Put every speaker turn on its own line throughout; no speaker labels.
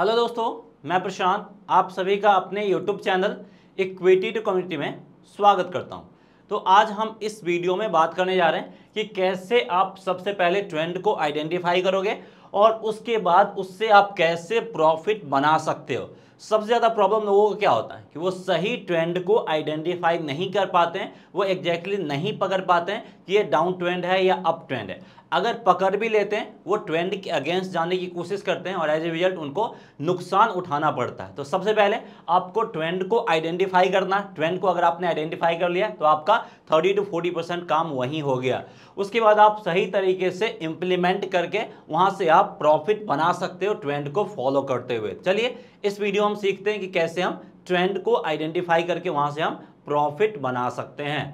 hello दोस्तों मैं प्रशांत आप सभी का अपने YouTube channel equity to community में स्वागत करता हूं तो आज हम इस वीडियो में बात करने जा रहे हैं कि कैसे आप सबसे पहले ट्रेंड को आइडेंटिफाई करोगे और उसके बाद उससे आप कैसे प्रॉफिट बना सकते हो सबसे ज़्यादा प्रॉब्लम लोगों का क्या होता है कि वो सही ट्रेंड को आइडेंटिफाई नहीं कर पाते हैं वो एग्जैक्टली exactly नहीं पकड़ पाते हैं कि ये डाउन ट्रेंड है या अप ट्रेंड है अगर पकड़ भी लेते हैं वो ट्रेंड के अगेंस्ट जाने की कोशिश करते हैं और एज ए रिजल्ट उनको नुकसान उठाना पड़ता है तो सबसे पहले आपको ट्रेंड को आइडेंटिफाई करना ट्रेंड को अगर आपने आइडेंटिफाई कर लिया तो आपका थर्टी टू फोर्टी परसेंट काम वहीं हो गया उसके बाद आप सही तरीके से इम्प्लीमेंट करके वहाँ से आप प्रॉफिट बना सकते हो ट्रेंड को फॉलो करते हुए चलिए इस वीडियो हम सीखते हैं कि कैसे हम ट्रेंड को आइडेंटिफाई करके वहाँ से हम प्रॉफिट बना सकते हैं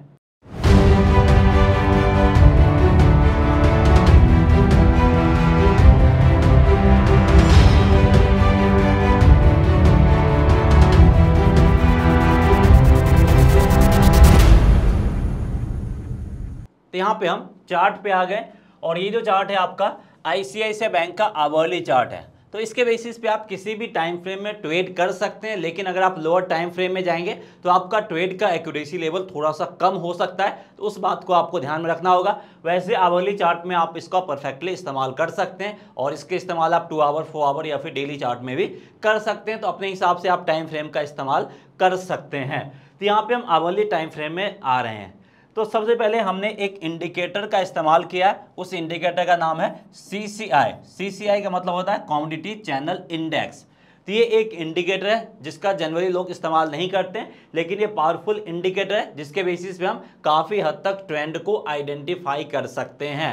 यहाँ पे हम चार्ट पे आ गए और ये जो चार्ट है आपका आईसीआईसीआई बैंक का आवर्ली चार्ट है तो इसके बेसिस पे आप किसी भी टाइम फ्रेम में ट्रेड कर सकते हैं लेकिन अगर आप लोअर टाइम फ्रेम में जाएंगे तो आपका ट्रेड का एक्यूरेसी लेवल थोड़ा सा कम हो सकता है तो उस बात को आपको ध्यान में रखना होगा वैसे आवर्ली चार्ट में आप इसका परफेक्टली इस्तेमाल कर सकते हैं और इसके इस्तेमाल आप टू आवर फोर आवर या फिर डेली चार्ट में भी कर सकते हैं तो अपने हिसाब से आप टाइम फ्रेम का इस्तेमाल कर सकते हैं तो यहाँ पर हम आवर्ली टाइम फ्रेम में आ रहे हैं तो सबसे पहले हमने एक इंडिकेटर का इस्तेमाल किया है उस इंडिकेटर का नाम है सी सी आई सी सी आई का मतलब होता है कॉमोडिटी चैनल इंडेक्स तो ये एक इंडिकेटर है जिसका जनरली लोग इस्तेमाल नहीं करते लेकिन ये पावरफुल इंडिकेटर है जिसके बेसिस पे हम काफ़ी हद तक ट्रेंड को आइडेंटिफाई कर सकते हैं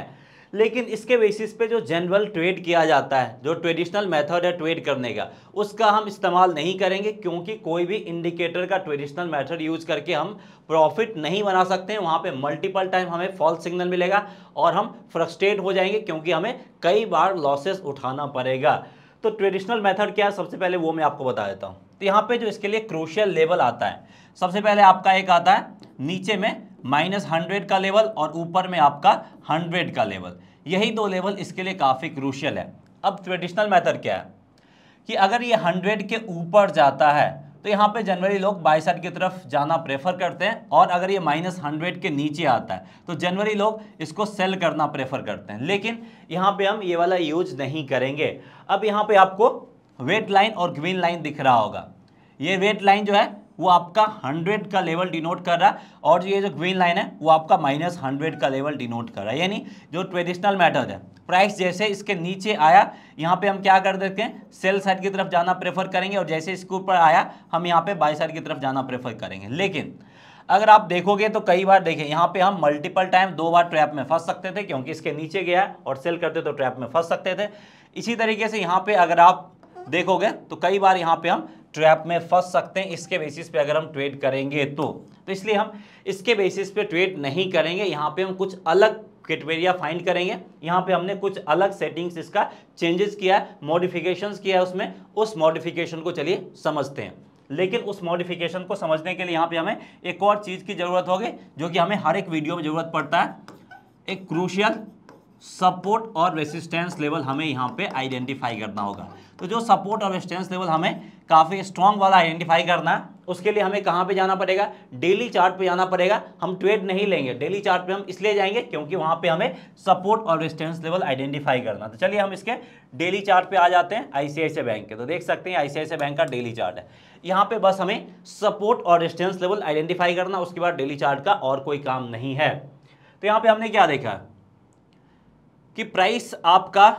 लेकिन इसके बेसिस पे जो जनरल ट्रेड किया जाता है जो ट्रेडिशनल मेथड है ट्रेड करने का उसका हम इस्तेमाल नहीं करेंगे क्योंकि कोई भी इंडिकेटर का ट्रेडिशनल मेथड यूज करके हम प्रॉफिट नहीं बना सकते हैं वहाँ पे मल्टीपल टाइम हमें फॉल्स सिग्नल मिलेगा और हम फ्रस्ट्रेट हो जाएंगे क्योंकि हमें कई बार लॉसेस उठाना पड़ेगा तो ट्रेडिशनल मेथड क्या है सबसे पहले वो मैं आपको बता देता हूँ तो यहाँ पे जो इसके लिए क्रूशियल लेवल आता है सबसे पहले आपका एक आता है नीचे में माइनस हंड्रेड का लेवल और ऊपर में आपका हंड्रेड का लेवल यही दो लेवल इसके लिए काफ़ी क्रूशियल है अब ट्रेडिशनल मैथड क्या है कि अगर ये हंड्रेड के ऊपर जाता है तो यहाँ पे जनवरी लोग बाई साइड की तरफ जाना प्रेफर करते हैं और अगर ये माइनस हंड्रेड के नीचे आता है तो जनवरी लोग इसको सेल करना प्रेफर करते हैं लेकिन यहाँ पे हम ये वाला यूज नहीं करेंगे अब यहाँ पे आपको वेट लाइन और ग्रीन लाइन दिख रहा होगा ये वेट लाइन जो है वो आपका 100 का लेवल डिनोट कर रहा है और ये जो ग्रीन लाइन है वो आपका माइनस हंड्रेड का लेवल डिनोट कर रहा है यानी जो ट्रेडिशनल मैथड है प्राइस जैसे इसके नीचे आया यहाँ पे हम क्या कर देते हैं सेल साइड की तरफ जाना प्रेफर करेंगे और जैसे इसके ऊपर आया हम यहाँ पे बाई साइड की तरफ जाना प्रेफर करेंगे लेकिन अगर आप देखोगे तो कई बार देखें यहाँ पे हम मल्टीपल टाइम दो बार ट्रैप में फंस सकते थे क्योंकि इसके नीचे गया और सेल करते तो ट्रैप में फंस सकते थे इसी तरीके से यहाँ पे अगर आप देखोगे तो कई बार यहाँ पे हम ट्रैप में फंस सकते हैं इसके बेसिस पे अगर हम ट्रेड करेंगे तो तो इसलिए हम इसके बेसिस पे ट्रेड नहीं करेंगे यहाँ पे हम कुछ अलग क्रिटेरिया फाइंड करेंगे यहाँ पे हमने कुछ अलग सेटिंग्स इसका चेंजेस किया है मॉडिफिकेशन किया है उसमें उस मॉडिफिकेशन को चलिए समझते हैं लेकिन उस मॉडिफिकेशन को समझने के लिए यहाँ पे हमें एक और चीज़ की ज़रूरत होगी जो कि हमें हर एक वीडियो में ज़रूरत पड़ता है एक क्रूशियल सपोर्ट और रेसिस्टेंस लेवल हमें यहाँ पे आइडेंटिफाई करना होगा तो जो सपोर्ट और रेसिस्टेंस लेवल हमें काफ़ी स्ट्रॉन्ग वाला आइडेंटिफाई करना है उसके लिए हमें कहाँ पे जाना पड़ेगा डेली चार्ट पे जाना पड़ेगा हम ट्रेड नहीं लेंगे डेली चार्ट पे हम इसलिए जाएंगे क्योंकि वहाँ पे हमें सपोर्ट और रेजिस्टेंस लेवल आइडेंटिफाई करना तो चलिए हम इसके डेली चार्ट पे आ जाते हैं आईसीआईसी बैंक के तो देख सकते हैं आईसीआईसी बैंक का डेली चार्ट है यहाँ पे बस हमें सपोर्ट और रेजिस्टेंस लेवल आइडेंटिफाई करना उसके बाद डेली चार्ट का और कोई काम नहीं है तो यहाँ पर हमने क्या देखा कि प्राइस आपका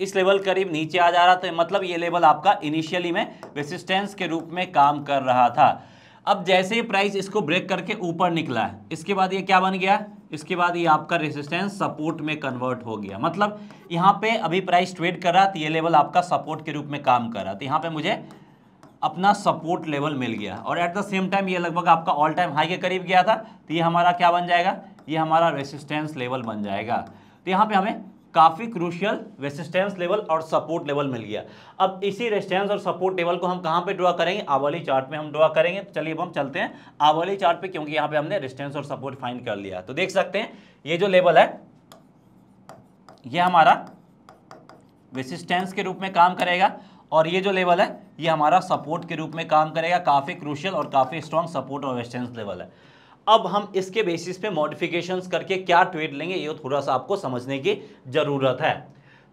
इस लेवल करीब नीचे आ जा रहा था मतलब ये लेवल आपका इनिशियली में रेसिस्टेंस के रूप में काम कर रहा था अब जैसे ही प्राइस इसको ब्रेक करके ऊपर निकला है इसके बाद ये क्या बन गया इसके बाद ये आपका रेसिस्टेंस सपोर्ट में कन्वर्ट हो गया मतलब यहाँ पे अभी प्राइस ट्रेड कर रहा था ये लेवल आपका सपोर्ट के रूप में काम कर रहा था यहाँ पे मुझे अपना सपोर्ट लेवल मिल गया और एट द सेम टाइम ये लगभग आपका ऑल टाइम हाई के करीब गया था तो ये हमारा क्या बन जाएगा ये हमारा रेसिस्टेंस लेवल बन जाएगा तो यहाँ पे हमें काफ़ी क्रूशियल रेसिस्टेंस लेवल और सपोर्ट लेवल मिल गया अब इसी रेसिस्टेंस और सपोर्ट लेवल को हम कहाँ पे ड्रॉ करेंगे आवाली चार्ट में हम ड्रॉ करेंगे तो चलिए अब हम चलते हैं आवाली चार्ट पे क्योंकि यहाँ पे हमने रेसिस्टेंस और सपोर्ट फाइंड कर लिया तो देख सकते हैं ये जो लेवल है ये हमारा रेसिस्टेंस के रूप में काम करेगा और ये जो लेवल है ये हमारा सपोर्ट के रूप में काम करेगा काफ़ी क्रूशियल और काफ़ी स्ट्रॉन्ग सपोर्ट और रेसिस्टेंस लेवल है अब हम इसके बेसिस पे मॉडिफिकेशंस करके क्या ट्रेड लेंगे ये थोड़ा सा आपको समझने की ज़रूरत है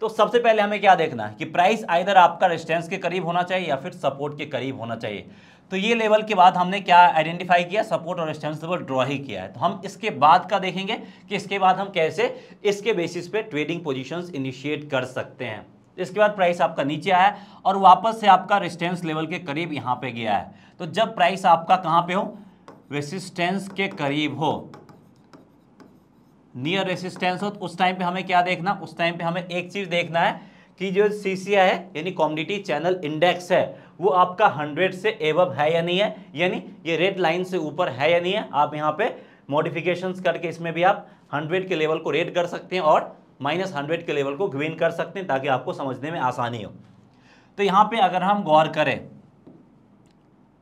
तो सबसे पहले हमें क्या देखना है कि प्राइस आइधर आपका रेजिस्टेंस के करीब होना चाहिए या फिर सपोर्ट के करीब होना चाहिए तो ये लेवल के बाद हमने क्या आइडेंटिफाई किया सपोर्ट और रेजिस्टेंस लेवल ड्रॉ ही किया है तो हम इसके बाद का देखेंगे कि इसके बाद हम कैसे इसके बेसिस पे ट्रेडिंग पोजिशन इनिशिएट कर सकते हैं इसके बाद प्राइस आपका नीचे आया और वापस से आपका रेजिस्टेंस लेवल के करीब यहाँ पर गया है तो जब प्राइस आपका कहाँ पर हो रेसिस्टेंस के करीब हो नियर रेसिस्टेंस हो तो उस टाइम पे हमें क्या देखना उस टाइम पे हमें एक चीज़ देखना है कि जो सी है यानी कॉम्डिटी चैनल इंडेक्स है वो आपका हंड्रेड से एवब है या नहीं है यानी ये रेड लाइन से ऊपर है या नहीं है आप यहाँ पे मॉडिफिकेशंस करके इसमें भी आप हंड्रेड के लेवल को रेड कर सकते हैं और माइनस हंड्रेड के लेवल को ग्रीन कर सकते हैं ताकि आपको समझने में आसानी हो तो यहाँ पे अगर हम गौर करें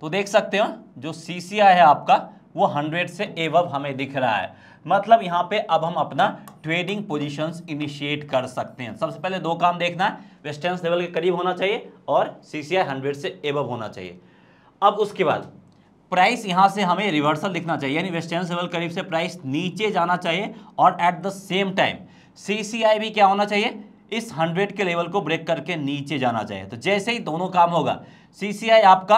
तो देख सकते हो जो सी सी आई है आपका वो हंड्रेड से एवब हमें दिख रहा है मतलब यहाँ पे अब हम अपना ट्रेडिंग पोजीशंस इनिशिएट कर सकते हैं सबसे पहले दो काम देखना है वेस्टर्न लेवल के करीब होना चाहिए और सी सी आई हंड्रेड से एवब होना चाहिए अब उसके बाद प्राइस यहाँ से हमें रिवर्सल दिखना चाहिए यानी वेस्टर्न लेवल करीब से प्राइस नीचे जाना चाहिए और एट द सेम टाइम आई भी क्या होना चाहिए इस 100 के लेवल को ब्रेक करके नीचे जाना चाहिए तो जैसे ही दोनों काम होगा आई आपका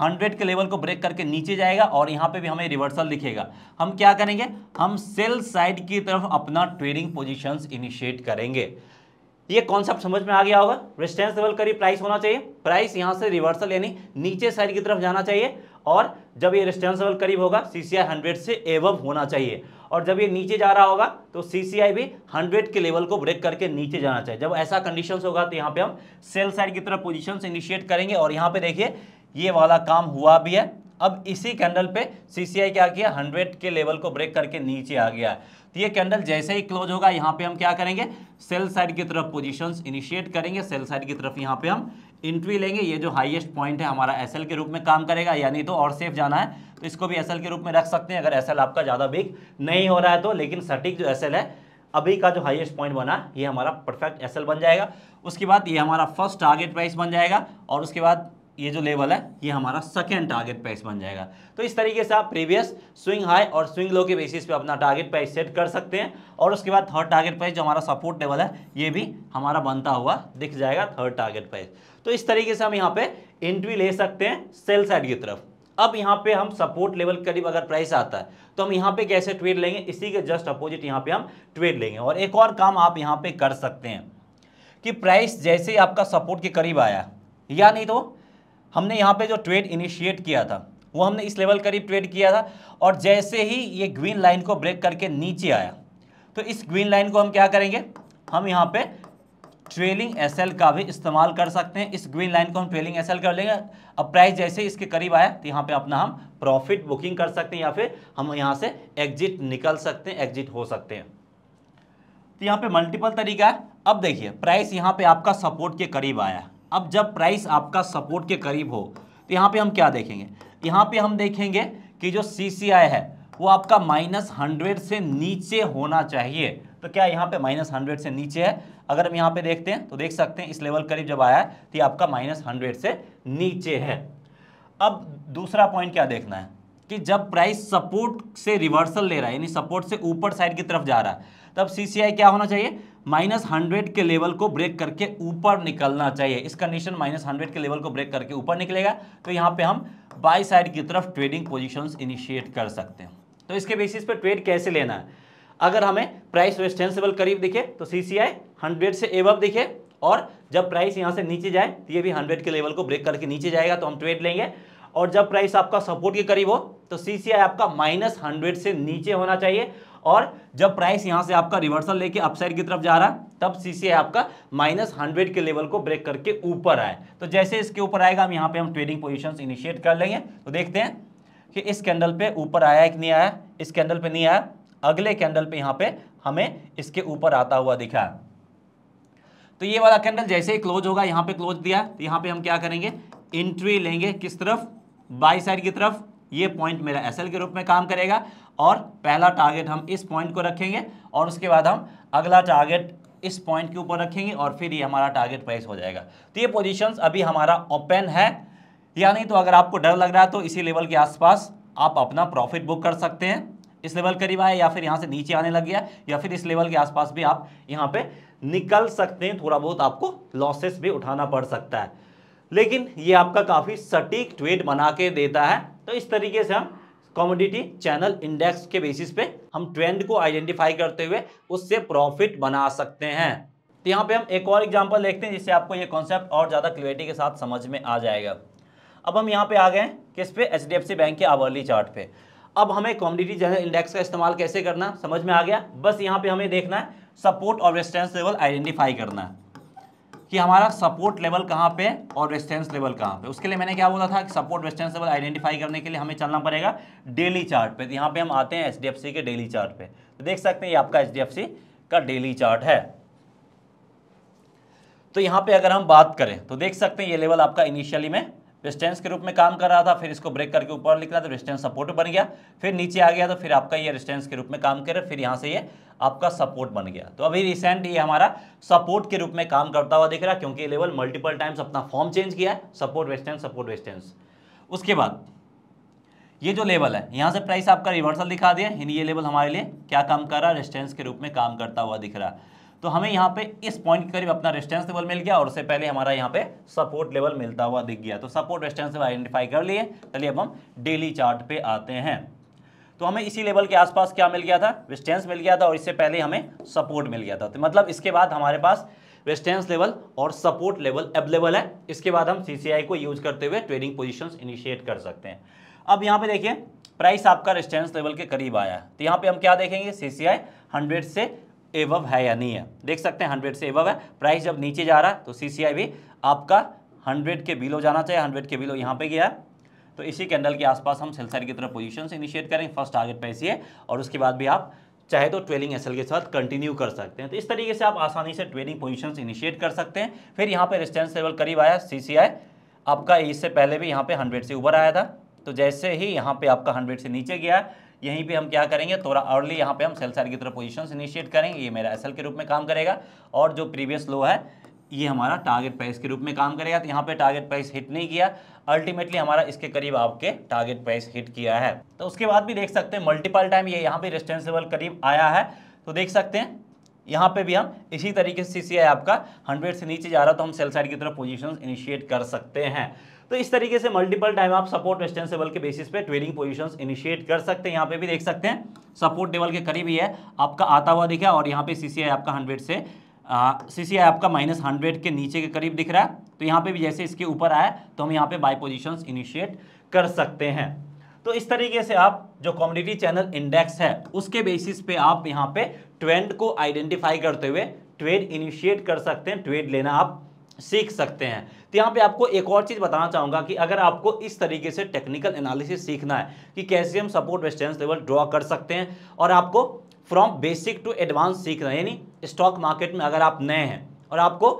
हंड्रेड के लेवल को ब्रेक करके नीचे जाएगा और यहाँ पे भी हमें रिवर्सल दिखेगा हम क्या करेंगे हम सेल साइड की तरफ अपना ट्रेडिंग पोजिशन इनिशिएट करेंगे ये कॉन्सेप्ट समझ में आ गया होगा रेस्टेंस लेवल करीब प्राइस होना चाहिए प्राइस यहाँ से रिवर्सल यानी नीचे साइड की तरफ जाना चाहिए और जब ये रेस्टेंस लेवल करीब होगा सी सी हंड्रेड से एव होना चाहिए और जब ये नीचे जा रहा होगा तो सी भी हंड्रेड के लेवल को ब्रेक करके नीचे जाना चाहिए जब ऐसा कंडीशन होगा तो यहाँ पे हम सेल साइड की तरफ पोजिशन इनिशिएट करेंगे और यहाँ पे देखिए ये वाला काम हुआ भी है अब इसी कैंडल पे सीसीआई क्या किया 100 के लेवल को ब्रेक करके नीचे आ गया है तो ये कैंडल जैसे ही क्लोज होगा यहाँ पे हम क्या करेंगे सेल साइड की तरफ पोजीशंस इनिशिएट करेंगे सेल साइड की तरफ यहाँ पे हम इंट्री लेंगे ये जो हाईएस्ट पॉइंट है हमारा एसएल के रूप में काम करेगा यानी तो और सेफ जाना है तो इसको भी एस के रूप में रख सकते हैं अगर एस आपका ज़्यादा बिग नहीं हो रहा है तो लेकिन सटीक जो एस है अभी का जो हाईएस्ट पॉइंट बना ये हमारा परफेक्ट एस बन जाएगा उसके बाद ये हमारा फर्स्ट टारगेट प्राइस बन जाएगा और उसके बाद ये जो लेवल है ये हमारा सेकेंड टारगेट प्राइस बन जाएगा तो इस तरीके से आप प्रीवियस स्विंग हाई और स्विंग लो के बेसिस पे अपना टारगेट प्राइस सेट कर सकते हैं और उसके बाद थर्ड टारगेट प्राइस जो हमारा सपोर्ट लेवल है ये भी हमारा बनता हुआ दिख जाएगा थर्ड टारगेट प्राइस तो इस तरीके से हम यहाँ पे एंट्री ले सकते हैं सेल साइड की तरफ अब यहाँ पे हम सपोर्ट लेवल करीब अगर प्राइस आता है तो हम यहाँ पे कैसे ट्वेट लेंगे इसी के जस्ट अपोजिट यहाँ पे हम ट्वेट लेंगे और एक और काम आप यहाँ पे कर सकते हैं कि प्राइस जैसे ही आपका सपोर्ट के करीब आया या नहीं तो हमने यहाँ पे जो ट्रेड इनिशिएट किया था वो हमने इस लेवल करीब ट्रेड किया था और जैसे ही ये ग्रीन लाइन को ब्रेक करके नीचे आया तो इस ग्रीन लाइन को हम क्या करेंगे हम यहाँ पे ट्रेलिंग एसएल का भी इस्तेमाल कर सकते हैं इस ग्रीन लाइन को हम ट्रेलिंग एसएल कर लेंगे अब प्राइस जैसे ही इसके करीब आया तो यहाँ पर अपना हम प्रॉफिट बुकिंग कर सकते हैं या फिर हम यहाँ से एग्जिट निकल सकते हैं एग्जिट हो सकते हैं तो यहाँ पर मल्टीपल तरीका है अब देखिए प्राइस यहाँ पर आपका सपोर्ट के करीब आया अब जब प्राइस आपका सपोर्ट के करीब हो तो यहाँ पे हम क्या देखेंगे यहाँ पे हम देखेंगे कि जो सी है वो आपका माइनस हंड्रेड से नीचे होना चाहिए तो क्या यहाँ पे माइनस हंड्रेड से नीचे है अगर हम यहाँ पे देखते हैं तो देख सकते हैं इस लेवल करीब जब आया है तो आपका माइनस हंड्रेड से नीचे है अब दूसरा पॉइंट क्या देखना है कि जब प्राइस सपोर्ट से रिवर्सल ले रहा है यानी सपोर्ट से ऊपर साइड की तरफ जा रहा है तब सीसीआई क्या होना चाहिए माइनस हंड्रेड के लेवल को ब्रेक करके ऊपर निकलना चाहिए इस कंडीशन माइनस हंड्रेड के लेवल को ब्रेक करके ऊपर निकलेगा तो यहाँ पे हम बाई साइड की तरफ ट्रेडिंग पोजीशंस इनिशिएट कर सकते हैं तो इसके बेसिस पे ट्रेड कैसे लेना है अगर हमें प्राइस रेस्टेंसेबल करीब दिखे तो सी सी आई हंड्रेड से एवब दिखे और जब प्राइस यहाँ से नीचे जाए तो ये भी हंड्रेड के लेवल को ब्रेक करके नीचे जाएगा तो हम ट्रेड लेंगे और जब प्राइस आपका सपोर्ट के करीब हो तो सी आपका माइनस हंड्रेड से नीचे होना चाहिए और जब प्राइस यहां से आपका रिवर्सल लेके अपसाइड की तरफ जा रहा है तब सी आपका माइनस हंड्रेड के लेवल को ब्रेक करके ऊपर आए तो जैसे इसके ऊपर आएगा हम यहां पे हम ट्रेडिंग पोजिशन इनिशिएट कर लेंगे तो देखते हैं कि इस कैंडल पे ऊपर आया कि नहीं आया इस कैंडल पर नहीं आया अगले कैंडल पर यहाँ पे हमें इसके ऊपर आता हुआ दिखा तो ये वाला कैंडल जैसे ही क्लोज होगा यहाँ पे क्लोज दिया तो यहाँ पे हम क्या करेंगे एंट्री लेंगे किस तरफ बाई साइड की तरफ ये पॉइंट मेरा एसएल के रूप में काम करेगा और पहला टारगेट हम इस पॉइंट को रखेंगे और उसके बाद हम अगला टारगेट इस पॉइंट के ऊपर रखेंगे और फिर ये हमारा टारगेट प्राइस हो जाएगा तो ये पोजिशन अभी हमारा ओपन है यानी तो अगर आपको डर लग रहा है तो इसी लेवल के आसपास आप अपना प्रॉफिट बुक कर सकते हैं इस लेवल करीब आया या फिर यहाँ से नीचे आने लग गया या फिर इस लेवल के आसपास भी आप यहाँ पे निकल सकते हैं थोड़ा बहुत आपको लॉसेस भी उठाना पड़ सकता है लेकिन ये आपका काफ़ी सटीक ट्वेट बना के देता है तो इस तरीके से हम कॉमोडिटी चैनल इंडेक्स के बेसिस पे हम ट्रेंड को आइडेंटिफाई करते हुए उससे प्रॉफिट बना सकते हैं तो यहाँ पे हम एक और एग्जांपल देखते हैं जिससे आपको ये कॉन्सेप्ट और ज़्यादा क्लियरिटी के साथ समझ में आ जाएगा अब हम यहाँ पे आ गए किस पे एच बैंक के आवर्ली चार्ट पे अब हमें कॉमोडिटी चैनल इंडेक्स का इस्तेमाल कैसे करना समझ में आ गया बस यहाँ पर हमें देखना है सपोर्ट और रेस्टेंस लेवल आइडेंटिफाई करना है कि हमारा सपोर्ट लेवल कहाँ पे और रेस्टेंस लेवल कहाँ पे उसके लिए मैंने क्या बोला था कि सपोर्ट रेस्टेंस लेवल आइडेंटिफाई करने के लिए हमें चलना पड़ेगा डेली चार्ट पे तो यहाँ पे हम आते हैं एच के डेली चार्ट पे तो देख सकते हैं ये आपका एच का डेली चार्ट है तो यहाँ पे अगर हम बात करें तो देख सकते हैं ये लेवल आपका इनिशियली में रेस्टेंस के रूप में काम कर रहा था फिर इसको ब्रेक करके ऊपर लिख रहा था रेस्टेंस तो सपोर्ट बन गया फिर नीचे आ गया तो फिर आपका ये रेस्टेंस के रूप में काम करे फिर यहाँ से ये आपका सपोर्ट बन गया तो अभी रिसेंट ये हमारा सपोर्ट के रूप में काम करता हुआ दिख रहा क्योंकि लेवल मल्टीपल टाइम्स अपना फॉर्म चेंज किया है सपोर्ट वेस्टेंस सपोर्ट वेस्टेंस उसके बाद ये जो लेवल है यहाँ से प्राइस आपका रिवर्सल दिखा दिया ये लेवल हमारे लिए क्या काम कर रहा है रेस्टेंस के रूप में काम करता हुआ दिख रहा है तो हमें यहाँ पे इस पॉइंट के करीब अपना रेस्टेंस लेवल मिल गया और उससे पहले हमारा यहाँ पे सपोर्ट लेवल मिलता हुआ दिख गया तो सपोर्ट रेस्टेंस लेवल आइडेंटिफाई कर लिए चलिए अब हम डेली चार्ट पे आते हैं तो हमें इसी लेवल के आसपास क्या मिल गया था रेस्टेंस मिल गया था और इससे पहले हमें सपोर्ट मिल गया था तो मतलब इसके बाद हमारे पास रेस्टेंस लेवल और सपोर्ट लेवल अवेलेबल है इसके बाद हम सी को यूज करते हुए ट्रेडिंग पोजिशन इनिशिएट कर सकते हैं अब यहाँ पे देखिए प्राइस आपका रेस्टेंस लेवल के करीब आया है तो यहाँ पे हम क्या देखेंगे आई 100 से एवव है या नहीं है देख सकते हैं हंड्रेड से एवव है प्राइस जब नीचे जा रहा है तो सीसीआई भी आपका हंड्रेड के बिलो जाना चाहिए हंड्रेड के बिलो यहाँ पे गया है तो इसी कैंडल के आसपास हम सेलसाइड की तरफ पोजीशन से इनिशिएट करें फर्स्ट टारगेट पे ऐसी है और उसके बाद भी आप चाहे तो ट्रेलिंग एसएल के साथ कंटिन्यू कर सकते हैं तो इस तरीके से आप आसानी से ट्रेलिंग पोजिशन इनिशिएट कर सकते हैं फिर यहाँ पर रिस्टेंस लेवल करीब आया सी आपका इससे पहले भी यहाँ पर हंड्रेड से ऊपर आया था तो जैसे ही यहाँ पर आपका हंड्रेड से नीचे गया यहीं पे हम क्या करेंगे थोड़ा अर्ली यहाँ पे हम सेल साइड की तरफ पोजीशंस इनिशिएट करेंगे ये मेरा एसएल के रूप में काम करेगा और जो प्रीवियस लो है ये हमारा टारगेट प्राइस के रूप में काम करेगा तो यहाँ पे टारगेट प्राइस हिट नहीं किया अल्टीमेटली हमारा इसके करीब आपके टारगेट प्राइस हिट किया है तो उसके बाद भी देख सकते हैं मल्टीपल टाइम ये यहाँ पर रेस्टेंसेबल करीब आया है तो देख सकते हैं यहाँ पे भी हम इसी तरीके से सी आपका हंड्रेड से नीचे जा रहा तो हम सेल साइड की तरफ पोजीशंस इनिशिएट कर सकते हैं तो इस तरीके से मल्टीपल टाइम आप सपोर्ट रेस्टेंस के बेसिस पे ट्रेडिंग पोजीशंस इनिशिएट कर सकते हैं यहाँ पे भी देख सकते हैं सपोर्ट लेवल के करीब ही है आपका आता हुआ दिखा और यहाँ पे सीसीआई आपका हंड्रेड से आई आपका माइनस हंड्रेड के नीचे के करीब दिख रहा है तो यहाँ पे भी जैसे इसके ऊपर आया तो हम यहाँ पे बाय पोजिशन इनिशिएट कर सकते हैं तो इस तरीके से आप जो कॉम्युनिटी चैनल इंडेक्स है उसके बेसिस पे आप यहाँ पे ट्रेंड को आइडेंटिफाई करते हुए ट्रेड इनिशिएट कर सकते हैं ट्रेड लेना आप सीख सकते हैं तो यहाँ पे आपको एक और चीज़ बताना चाहूँगा कि अगर आपको इस तरीके से टेक्निकल एनालिसिस सीखना है कि कैसे हम सपोर्ट रेस्टेंस लेवल ड्रॉ कर सकते हैं और आपको फ्रॉम बेसिक टू एडवांस सीखना है यानी स्टॉक मार्केट में अगर आप नए हैं और आपको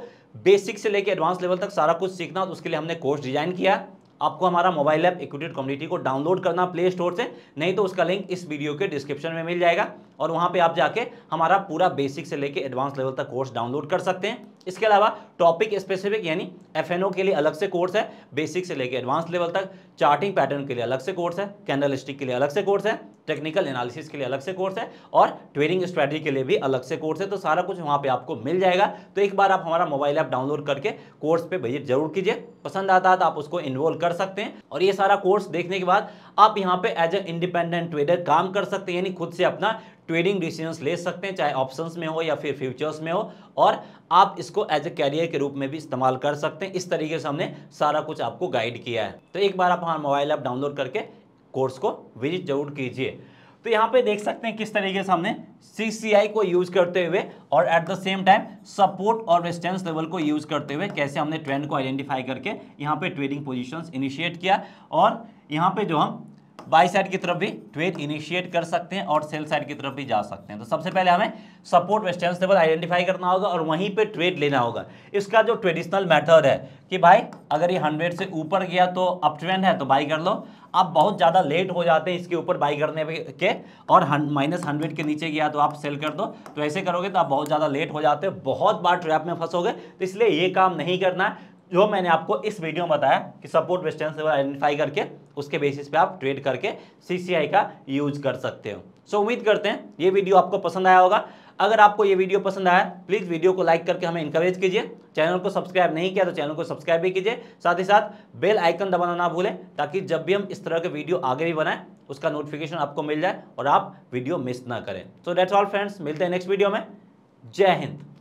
बेसिक से लेकर एडवांस लेवल तक सारा कुछ सीखना तो उसके लिए हमने कोर्स डिजाइन किया आपको हमारा मोबाइल ऐप इक्विटेड कम्युनिटी को डाउनलोड करना प्ले स्टोर से नहीं तो उसका लिंक इस वीडियो के डिस्क्रिप्शन में मिल जाएगा और वहाँ पे आप जाके हमारा पूरा बेसिक से लेके एडवांस लेवल तक कोर्स डाउनलोड कर सकते हैं इसके अलावा टॉपिक स्पेसिफिक यानी एफएनओ के लिए अलग से कोर्स है बेसिक से लेकर एडवांस लेवल तक चार्टिंग पैटर्न के लिए अलग से कोर्स है कैंडल के लिए अलग से कोर्स है टेक्निकल एनालिसिस के लिए अलग से कोर्स है और ट्रेडिंग स्ट्रैटी के लिए भी अलग से कोर्स है तो सारा कुछ वहाँ पे आपको मिल जाएगा तो एक बार आप हमारा मोबाइल ऐप डाउनलोड करके कोर्स पे विजिट जरूर कीजिए पसंद आता है तो आप उसको इन्वॉल्व कर सकते हैं और ये सारा कोर्स देखने के बाद आप यहाँ पे एज ए इंडिपेंडेंट ट्रेडर काम कर सकते हैं यानी खुद से अपना ट्रेडिंग डिसीजंस ले सकते हैं चाहे ऑप्शंस में हो या फिर फ्यूचर्स में हो और आप इसको एज ए कैरियर के रूप में भी इस्तेमाल कर सकते हैं इस तरीके से हमने सारा कुछ आपको गाइड किया है तो एक बार आप हमारा मोबाइल ऐप डाउनलोड करके कोर्स को विजिट जरूर कीजिए तो यहाँ पे देख सकते हैं किस तरीके से हमने सी को यूज करते हुए और at the same time support और रेस्टेंस लेवल को यूज करते हुए कैसे हमने ट्रेंड को आइडेंटिफाई करके यहाँ पे ट्रेडिंग पोजीशंस इनिशिएट किया और यहाँ पे जो हम बाई साइड की तरफ भी ट्वेट इनिशिएट कर सकते हैं और सेल साइड की तरफ भी जा सकते हैं तो सबसे पहले हमें सपोर्ट वेस्टर्न लेवल आइडेंटिफाई करना होगा और वहीं पे ट्रेड लेना होगा इसका जो ट्रेडिशनल मेथड है कि भाई अगर ये हंड्रेड से ऊपर गया तो अप ट्रेंड है तो बाई कर लो आप बहुत ज़्यादा लेट हो जाते हैं इसके ऊपर बाई करने के और माइनस हंड्रेड के नीचे गया तो आप सेल कर दो तो ऐसे करोगे तो आप बहुत ज़्यादा लेट हो जाते हो बहुत बार ट्रैप में फंसोगे तो इसलिए ये काम नहीं करना है जो मैंने आपको इस वीडियो में बताया कि सपोर्ट वेस्टर्न से आइडेंटिफाई करके उसके बेसिस पे आप ट्रेड करके सीसीआई का यूज कर सकते हो सो so, उम्मीद करते हैं ये वीडियो आपको पसंद आया होगा अगर आपको ये वीडियो पसंद आया प्लीज़ वीडियो को लाइक करके हमें इंकरेज कीजिए चैनल को सब्सक्राइब नहीं किया तो चैनल को सब्सक्राइब भी कीजिए साथ ही साथ बेल आइकन दबाना ना भूलें ताकि जब भी हम इस तरह के वीडियो आगे भी बनाएं उसका नोटिफिकेशन आपको मिल जाए और आप वीडियो मिस ना करें सो डेट्स ऑल फ्रेंड्स मिलते हैं नेक्स्ट वीडियो में जय हिंद